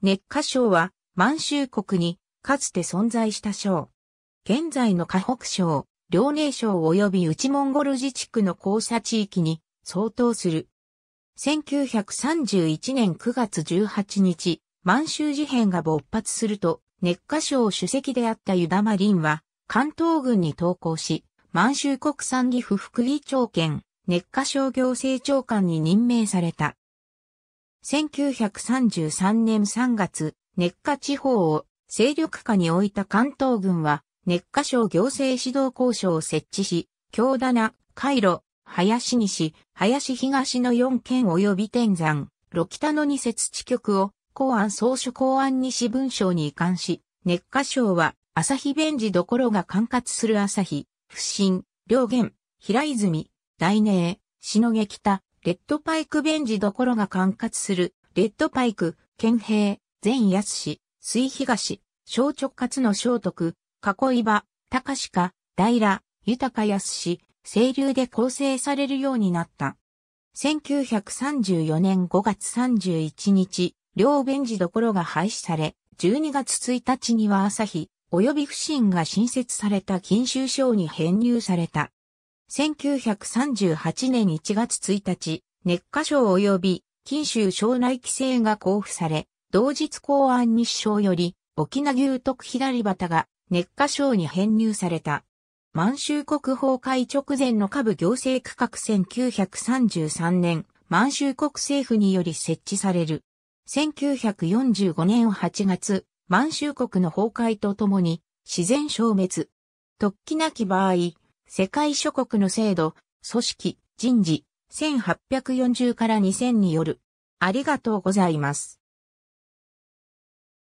熱火省は満州国にかつて存在した省。現在の河北省、遼寧省及び内モンゴル自治区の交差地域に相当する。1931年9月18日、満州事変が勃発すると、熱火省主席であった湯田マリンは、関東軍に投降し、満州国産義府副議長兼、熱火省行政長官に任命された。1933年3月、熱火地方を勢力下に置いた関東軍は、熱火省行政指導交渉を設置し、京棚、海路、林西、林東の4県及び天山、六北の2節地局を、公安総書公安西文省に移管し、熱火省は、朝日弁治どころが管轄する朝日、不審、両元、平泉、大寧、篠毛北、レッドパイクベンジどころが管轄する、レッドパイク、県兵、全安市、水東、小直轄の小徳、囲い場、高鹿、平、豊安市、清流で構成されるようになった。1934年5月31日、両ベンジどころが廃止され、12月1日には朝日、及び不審が新設された禁酒省に編入された。1938年1月1日、熱火賞及び金州省内規制が交付され、同日公安日賞より、沖縄牛徳左旗が熱火賞に編入された。満州国崩壊直前の下部行政区画1933年、満州国政府により設置される。1945年8月、満州国の崩壊とともに自然消滅。突起なき場合、世界諸国の制度、組織、人事、1840から2000による。ありがとうございます。